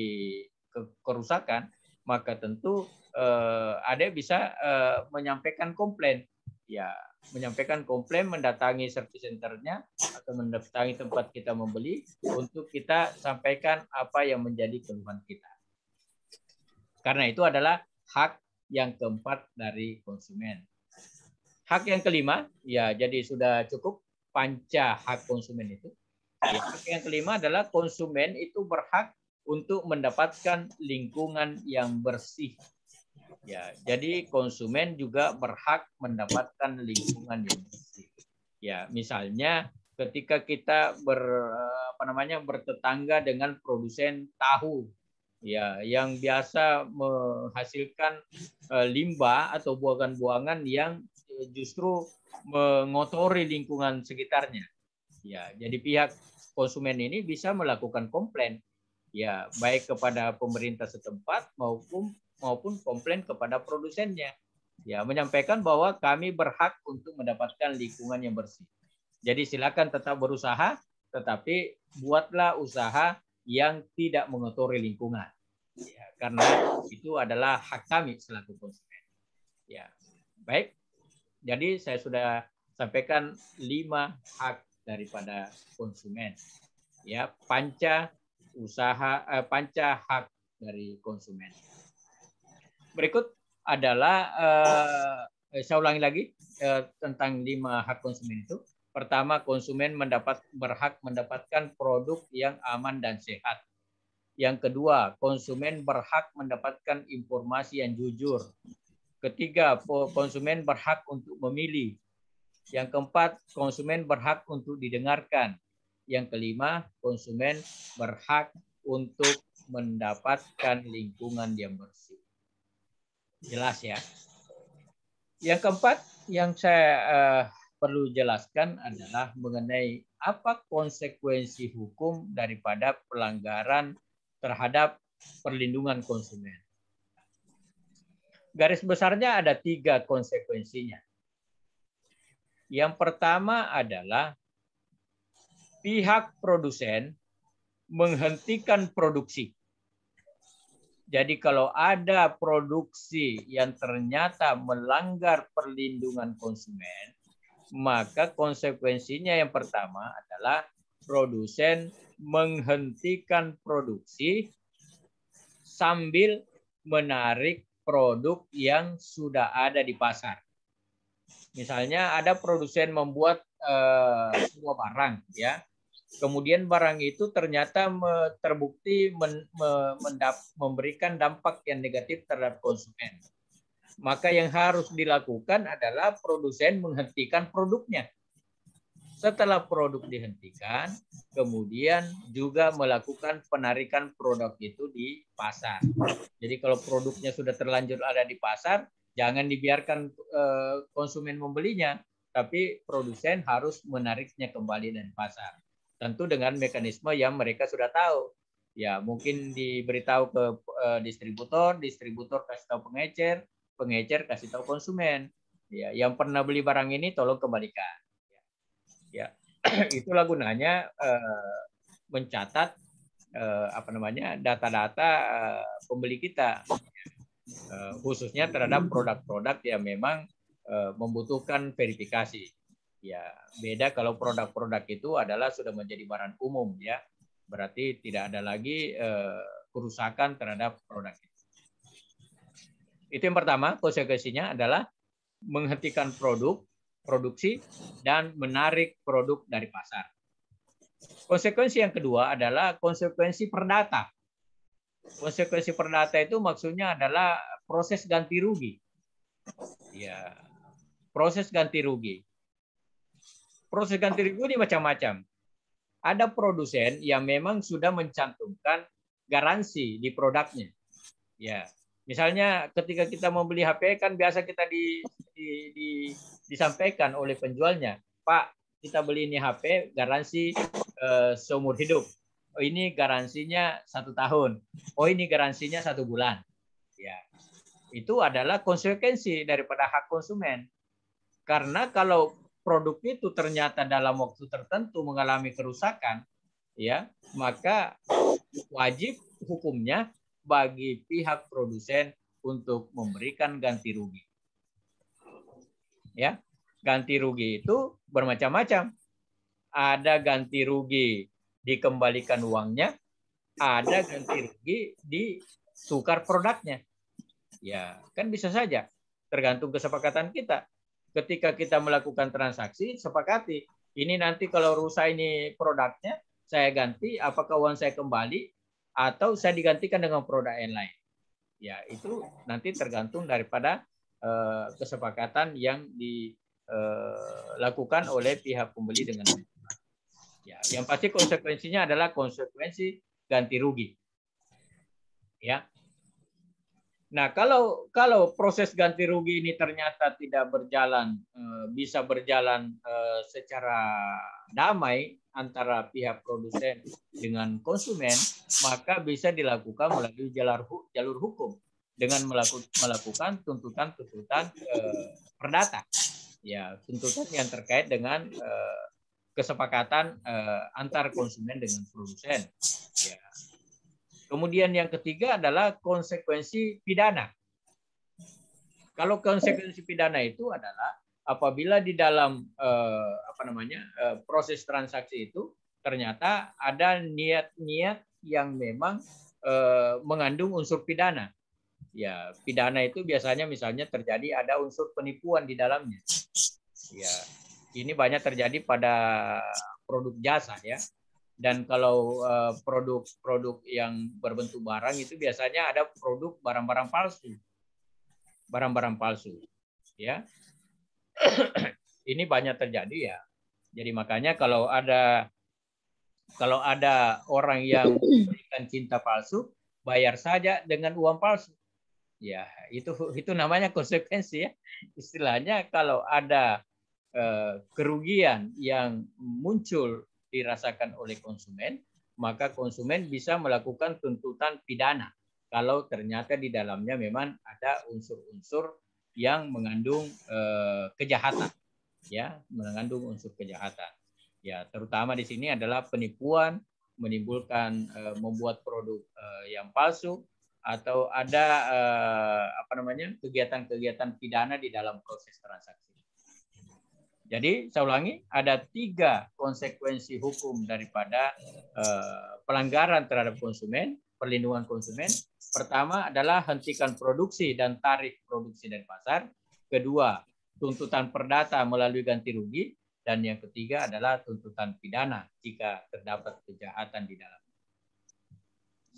kerusakan maka tentu eh, ada bisa eh, menyampaikan komplain ya menyampaikan komplain, mendatangi service centernya atau mendatangi tempat kita membeli untuk kita sampaikan apa yang menjadi keluhan kita. Karena itu adalah hak yang keempat dari konsumen. Hak yang kelima, ya jadi sudah cukup panca hak konsumen itu. Ya, hak yang kelima adalah konsumen itu berhak untuk mendapatkan lingkungan yang bersih Ya, jadi konsumen juga berhak mendapatkan lingkungan yang bersih. Ya, misalnya ketika kita ber apa namanya bertetangga dengan produsen tahu ya yang biasa menghasilkan eh, limbah atau buangan-buangan yang eh, justru mengotori lingkungan sekitarnya. Ya, jadi pihak konsumen ini bisa melakukan komplain ya baik kepada pemerintah setempat maupun maupun komplain kepada produsennya. Ya, menyampaikan bahwa kami berhak untuk mendapatkan lingkungan yang bersih. Jadi silakan tetap berusaha, tetapi buatlah usaha yang tidak mengotori lingkungan. Ya, karena itu adalah hak kami selaku konsumen. Ya, baik. Jadi saya sudah sampaikan lima hak daripada konsumen. Ya, panca usaha eh, panca hak dari konsumen berikut adalah uh, saya ulangi lagi uh, tentang lima hak konsumen itu. Pertama, konsumen mendapat berhak mendapatkan produk yang aman dan sehat. Yang kedua, konsumen berhak mendapatkan informasi yang jujur. Ketiga, konsumen berhak untuk memilih. Yang keempat, konsumen berhak untuk didengarkan. Yang kelima, konsumen berhak untuk mendapatkan lingkungan yang bersih. Jelas ya. Yang keempat yang saya uh, perlu jelaskan adalah mengenai apa konsekuensi hukum daripada pelanggaran terhadap perlindungan konsumen. Garis besarnya ada tiga konsekuensinya. Yang pertama adalah pihak produsen menghentikan produksi jadi kalau ada produksi yang ternyata melanggar perlindungan konsumen, maka konsekuensinya yang pertama adalah produsen menghentikan produksi sambil menarik produk yang sudah ada di pasar. Misalnya ada produsen membuat eh, sebuah barang ya, kemudian barang itu ternyata terbukti memberikan dampak yang negatif terhadap konsumen. Maka yang harus dilakukan adalah produsen menghentikan produknya. Setelah produk dihentikan, kemudian juga melakukan penarikan produk itu di pasar. Jadi kalau produknya sudah terlanjur ada di pasar, jangan dibiarkan eh, konsumen membelinya, tapi produsen harus menariknya kembali dari pasar tentu dengan mekanisme yang mereka sudah tahu. Ya, mungkin diberitahu ke eh, distributor, distributor kasih tahu pengecer, pengecer kasih tahu konsumen. Ya, yang pernah beli barang ini tolong kembalikan. Ya, itulah gunanya eh, mencatat eh, apa namanya data-data eh, pembeli kita, Eh, khususnya terhadap produk-produk yang memang eh, membutuhkan verifikasi ya beda kalau produk-produk itu adalah sudah menjadi barang umum ya berarti tidak ada lagi eh, kerusakan terhadap produk itu itu yang pertama konsekuensinya adalah menghentikan produk produksi dan menarik produk dari pasar konsekuensi yang kedua adalah konsekuensi perdata konsekuensi perdata itu maksudnya adalah proses ganti rugi ya proses ganti rugi Proses ganti rugi ini macam-macam. Ada produsen yang memang sudah mencantumkan garansi di produknya. Ya, misalnya ketika kita membeli HP kan biasa kita di, di, di disampaikan oleh penjualnya, Pak, kita beli ini HP garansi eh, seumur hidup. Oh ini garansinya satu tahun. Oh ini garansinya satu bulan. Ya, itu adalah konsekuensi daripada hak konsumen. Karena kalau produk itu ternyata dalam waktu tertentu mengalami kerusakan, ya, maka wajib hukumnya bagi pihak produsen untuk memberikan ganti rugi. Ya, ganti rugi itu bermacam-macam. Ada ganti rugi dikembalikan uangnya, ada ganti rugi ditukar produknya. Ya, kan bisa saja tergantung kesepakatan kita ketika kita melakukan transaksi sepakati ini nanti kalau rusak ini produknya saya ganti apakah uang saya kembali atau saya digantikan dengan produk yang lain ya itu nanti tergantung daripada uh, kesepakatan yang dilakukan eh, oleh pihak pembeli dengan ya yang pasti konsekuensinya adalah konsekuensi ganti rugi ya Nah, kalau kalau proses ganti rugi ini ternyata tidak berjalan eh, bisa berjalan eh, secara damai antara pihak produsen dengan konsumen, maka bisa dilakukan melalui jalur jalur hukum dengan melakukan tuntutan-tuntutan eh, perdata. Ya, tuntutan yang terkait dengan kesepakatan antar konsumen dengan produsen. Ya, Kemudian yang ketiga adalah konsekuensi pidana. Kalau konsekuensi pidana itu adalah apabila di dalam eh, apa namanya eh, proses transaksi itu ternyata ada niat-niat yang memang eh, mengandung unsur pidana. Ya, pidana itu biasanya misalnya terjadi ada unsur penipuan di dalamnya. Ya, ini banyak terjadi pada produk jasa ya dan kalau produk-produk eh, yang berbentuk barang itu biasanya ada produk barang-barang palsu barang-barang palsu ya ini banyak terjadi ya jadi makanya kalau ada kalau ada orang yang memberikan cinta palsu bayar saja dengan uang palsu ya itu itu namanya konsekuensi ya istilahnya kalau ada eh, kerugian yang muncul dirasakan oleh konsumen, maka konsumen bisa melakukan tuntutan pidana kalau ternyata di dalamnya memang ada unsur-unsur yang mengandung eh, kejahatan, ya, mengandung unsur kejahatan. Ya, terutama di sini adalah penipuan, menimbulkan eh, membuat produk eh, yang palsu, atau ada eh, apa namanya kegiatan-kegiatan pidana di dalam proses transaksi. Jadi saya ulangi, ada tiga konsekuensi hukum daripada eh, pelanggaran terhadap konsumen, perlindungan konsumen. Pertama adalah hentikan produksi dan tarif produksi dari pasar. Kedua, tuntutan perdata melalui ganti rugi. Dan yang ketiga adalah tuntutan pidana jika terdapat kejahatan di dalam.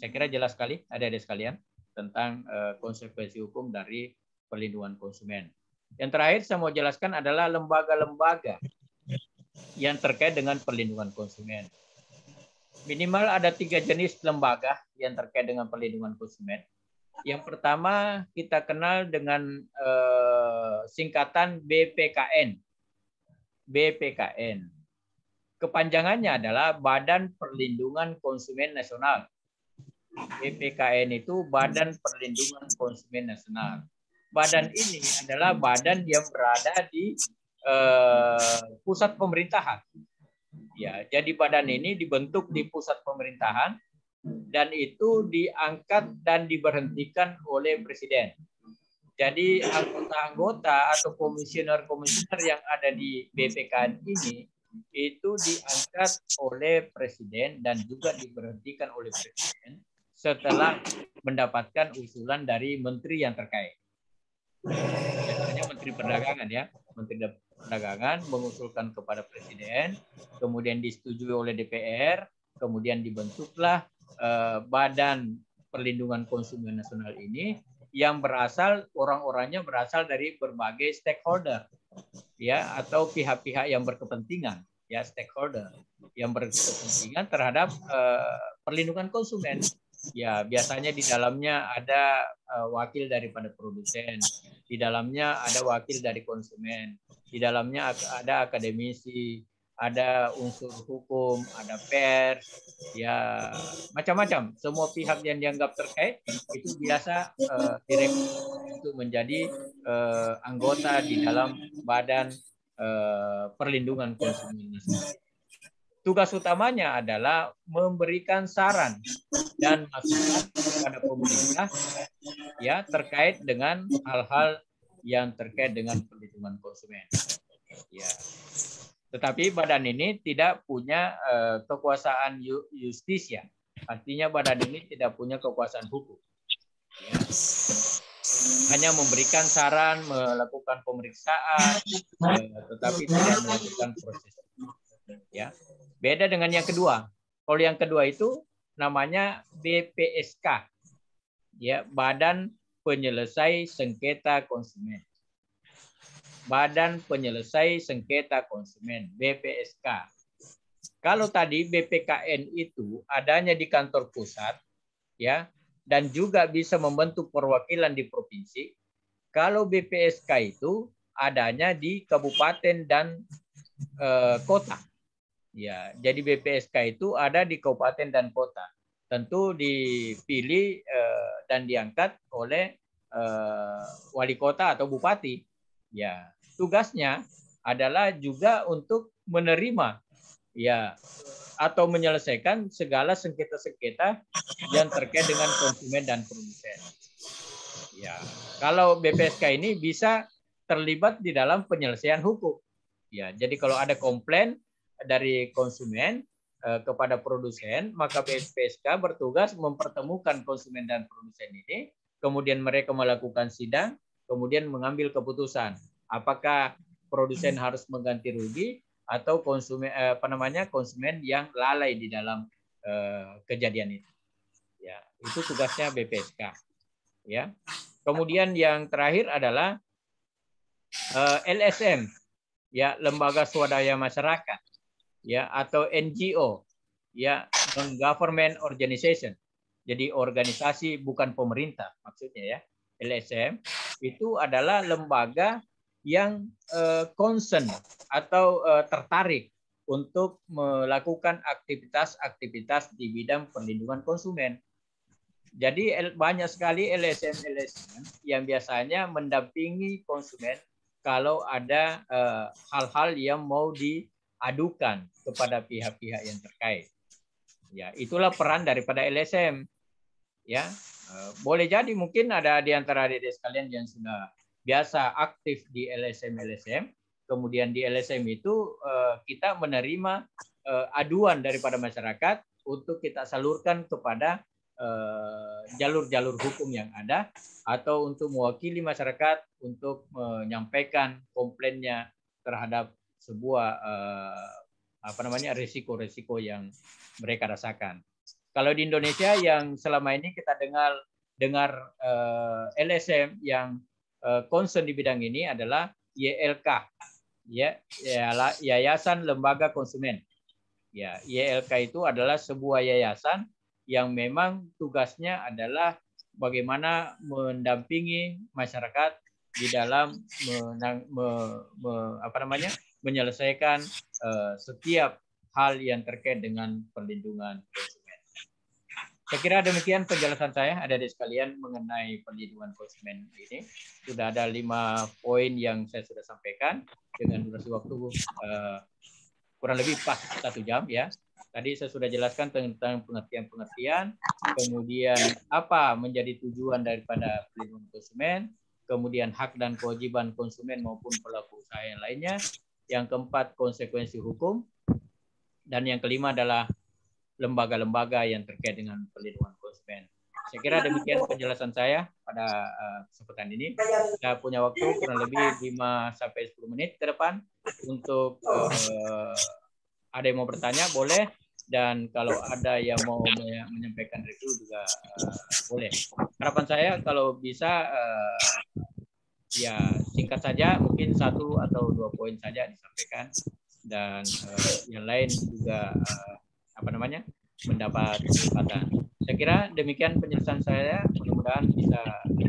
Saya kira jelas sekali, ada-ada sekalian, tentang eh, konsekuensi hukum dari perlindungan konsumen. Yang terakhir saya mau jelaskan adalah lembaga-lembaga yang terkait dengan perlindungan konsumen. Minimal ada tiga jenis lembaga yang terkait dengan perlindungan konsumen. Yang pertama kita kenal dengan eh, singkatan BPKN. BPKN. Kepanjangannya adalah Badan Perlindungan Konsumen Nasional. BPKN itu Badan Perlindungan Konsumen Nasional badan ini adalah badan yang berada di eh, pusat pemerintahan. Ya, jadi badan ini dibentuk di pusat pemerintahan dan itu diangkat dan diberhentikan oleh presiden. Jadi anggota-anggota atau komisioner-komisioner yang ada di BPKN ini itu diangkat oleh presiden dan juga diberhentikan oleh presiden setelah mendapatkan usulan dari menteri yang terkait biasanya Menteri Perdagangan ya, Menteri Perdagangan mengusulkan kepada Presiden, kemudian disetujui oleh DPR, kemudian dibentuklah eh, Badan Perlindungan Konsumen Nasional ini yang berasal orang-orangnya berasal dari berbagai stakeholder ya atau pihak-pihak yang berkepentingan ya stakeholder yang berkepentingan terhadap eh, perlindungan konsumen Ya, biasanya di dalamnya ada uh, wakil daripada produsen, di dalamnya ada wakil dari konsumen, di dalamnya ada akademisi, ada unsur hukum, ada pers, ya macam-macam. Semua pihak yang dianggap terkait itu biasa uh, eh, untuk menjadi uh, anggota di dalam badan uh, perlindungan konsumen ini. Tugas utamanya adalah memberikan saran dan masukan kepada pemerintah ya terkait dengan hal-hal yang terkait dengan perlindungan konsumen. Ya. Tetapi badan ini tidak punya eh, kekuasaan justisia. Ya. Artinya badan ini tidak punya kekuasaan hukum. Ya. Hanya memberikan saran, melakukan pemeriksaan, eh, tetapi tidak melakukan proses. Ya Beda dengan yang kedua. Kalau yang kedua itu namanya BPSK. Ya, Badan Penyelesai Sengketa Konsumen. Badan Penyelesai Sengketa Konsumen, BPSK. Kalau tadi BPKN itu adanya di kantor pusat, ya, dan juga bisa membentuk perwakilan di provinsi. Kalau BPSK itu adanya di kabupaten dan e, kota. Ya, jadi BPSK itu ada di kabupaten dan kota. Tentu dipilih uh, dan diangkat oleh uh, wali kota atau bupati. Ya, tugasnya adalah juga untuk menerima ya atau menyelesaikan segala sengketa-sengketa yang terkait dengan konsumen dan produsen. Ya, kalau BPSK ini bisa terlibat di dalam penyelesaian hukum. Ya, jadi kalau ada komplain dari konsumen eh, kepada produsen, maka PSPSK bertugas mempertemukan konsumen dan produsen ini, kemudian mereka melakukan sidang, kemudian mengambil keputusan apakah produsen harus mengganti rugi atau konsumen eh, apa namanya konsumen yang lalai di dalam eh, kejadian itu. Ya, itu tugasnya BPSK. Ya. Kemudian yang terakhir adalah LSM ya lembaga swadaya masyarakat ya atau NGO ya non government organization. Jadi organisasi bukan pemerintah maksudnya ya. LSM itu adalah lembaga yang uh, concern atau uh, tertarik untuk melakukan aktivitas-aktivitas di bidang perlindungan konsumen. Jadi banyak sekali LSM-LSM yang biasanya mendampingi konsumen kalau ada eh, hal-hal uh, yang mau di adukan kepada pihak-pihak yang terkait. Ya, itulah peran daripada LSM. Ya, eh, boleh jadi mungkin ada di antara adik-adik sekalian yang sudah biasa aktif di LSM LSM, kemudian di LSM itu eh, kita menerima eh, aduan daripada masyarakat untuk kita salurkan kepada jalur-jalur hukum yang ada atau untuk mewakili masyarakat untuk menyampaikan komplainnya terhadap sebuah eh, apa namanya risiko-risiko yang mereka rasakan. Kalau di Indonesia yang selama ini kita dengar dengar eh, LSM yang eh, concern di bidang ini adalah YLK, ya Yayasan Lembaga Konsumen. Ya, YLK itu adalah sebuah yayasan yang memang tugasnya adalah bagaimana mendampingi masyarakat di dalam menang, me, me, apa namanya menyelesaikan uh, setiap hal yang terkait dengan perlindungan konsumen. Saya kira demikian penjelasan saya ada di sekalian mengenai perlindungan konsumen ini. Sudah ada lima poin yang saya sudah sampaikan dengan durasi waktu uh, kurang lebih pas satu jam ya. Tadi saya sudah jelaskan tentang pengertian-pengertian, kemudian apa menjadi tujuan daripada perlindungan konsumen, kemudian hak dan kewajiban konsumen maupun pelaku usaha yang lainnya, yang keempat konsekuensi hukum, dan yang kelima adalah lembaga-lembaga yang terkait dengan perlindungan konsumen. Saya kira demikian penjelasan saya pada eh, kesempatan ini. Saya punya waktu kurang lebih 5 sampai 10 menit ke depan untuk uh, ada yang mau bertanya boleh dan kalau ada yang mau menyampaikan review juga uh, boleh. Harapan saya kalau bisa uh, ya singkat saja mungkin satu atau dua poin saja disampaikan dan uh, yang lain juga uh, apa namanya mendapat kesempatan. Saya kira demikian penjelasan saya mudah-mudahan bisa